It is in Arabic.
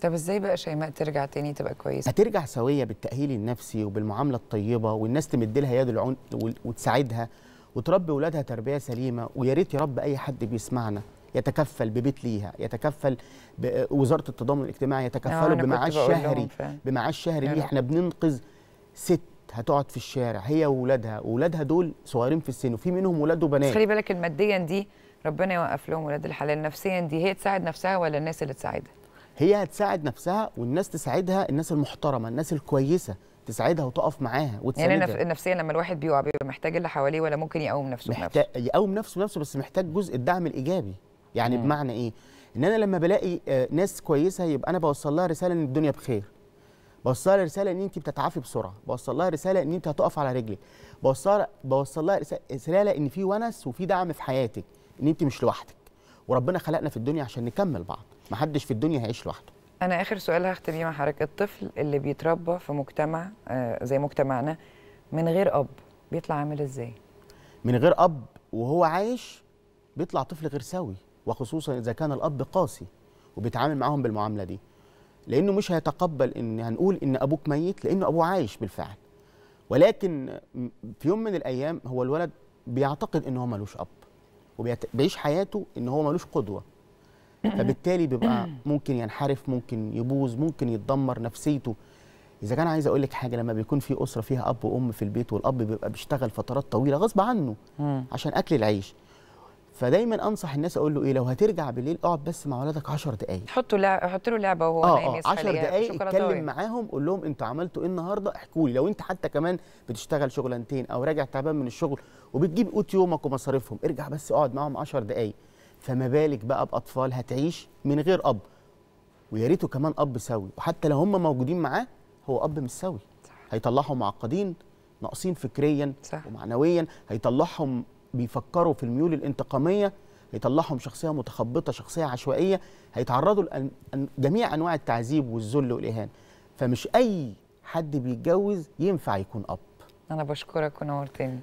طب ازاي بقى شيماء ترجع تاني تبقى كويسه؟ هترجع سويه بالتاهيل النفسي وبالمعامله الطيبه والناس تمد لها يد العون وتساعدها وتربي اولادها تربيه سليمه ويا ريت يا رب اي حد بيسمعنا يتكفل ببيت ليها يتكفل بوزاره التضامن الاجتماعي يتكفلوا آه، بمعاش شهري بمعاش شهري ليه احنا بننقذ ست هتقعد في الشارع هي واولادها واولادها دول صغيرين في السن وفي منهم ولاد وبنات خلي بالك الماديا دي ربنا يوقف لهم ولاد الحلال نفسيا دي هي تساعد نفسها ولا الناس اللي تساعدها هي هتساعد نفسها والناس تساعدها الناس المحترمه الناس الكويسه تساعدها وتقف معاها وتساعدها يعني نفسيا لما الواحد بيقع بيبقى محتاج اللي حواليه ولا ممكن يقوم نفسه محتاج يقوم نفسه بنفسه بس محتاج جزء الدعم الايجابي يعني مم. بمعنى ايه ان انا لما بلاقي آه، ناس كويسه يبقى انا بوصل لها رساله ان الدنيا بخير بوصل لها رساله ان انت بتتعافي بسرعه بوصل لها رساله ان انت هتقف على رجلك بوصل بوصل لها رساله ان في ونس وفي دعم في حياتك ان انت مش لوحدك وربنا خلقنا في الدنيا عشان نكمل بعض ما حدش في الدنيا هيعيش لوحده انا اخر سؤال هختم بيه مع حضرتك الطفل اللي بيتربى في مجتمع آه، زي مجتمعنا من غير اب بيطلع عامل ازاي من غير اب وهو عايش بيطلع طفل غير سوي وخصوصا اذا كان الاب قاسي وبيتعامل معاهم بالمعامله دي لانه مش هيتقبل ان هنقول ان ابوك ميت لانه ابوه عايش بالفعل ولكن في يوم من الايام هو الولد بيعتقد ان هو ملوش اب وبيعيش حياته ان هو ملوش قدوه فبالتالي بيبقى ممكن ينحرف ممكن يبوظ ممكن يتدمر نفسيته اذا كان عايز اقول لك حاجه لما بيكون في اسره فيها اب وام في البيت والاب بيبقى بيشتغل فترات طويله غصب عنه عشان اكل العيش فدايما انصح الناس اقول له ايه لو هترجع بالليل اقعد بس مع ولادك 10 دقائق حطوا لع... حط له لعبه وهو آه نايم 10 آه، دقائق اتكلم معاهم قول لهم انتوا عملتوا ايه النهارده احكوا لي لو انت حتى كمان بتشتغل شغلانتين او راجع تعبان من الشغل وبتجيب قوت يومك ومصاريفهم ارجع بس اقعد معاهم 10 دقائق فما بالك بقى باطفال هتعيش من غير اب ويا ريته كمان اب سوي وحتى لو هم موجودين معاه هو اب مش سوي هيطلعهم معقدين ناقصين فكريا صح. ومعنويا هيطلعهم بيفكروا في الميول الانتقاميه يطلعهم شخصيه متخبطه شخصيه عشوائيه هيتعرضوا لجميع انواع التعذيب والذل والاهانه فمش اي حد بيتجوز ينفع يكون اب انا بشكرك ونورتني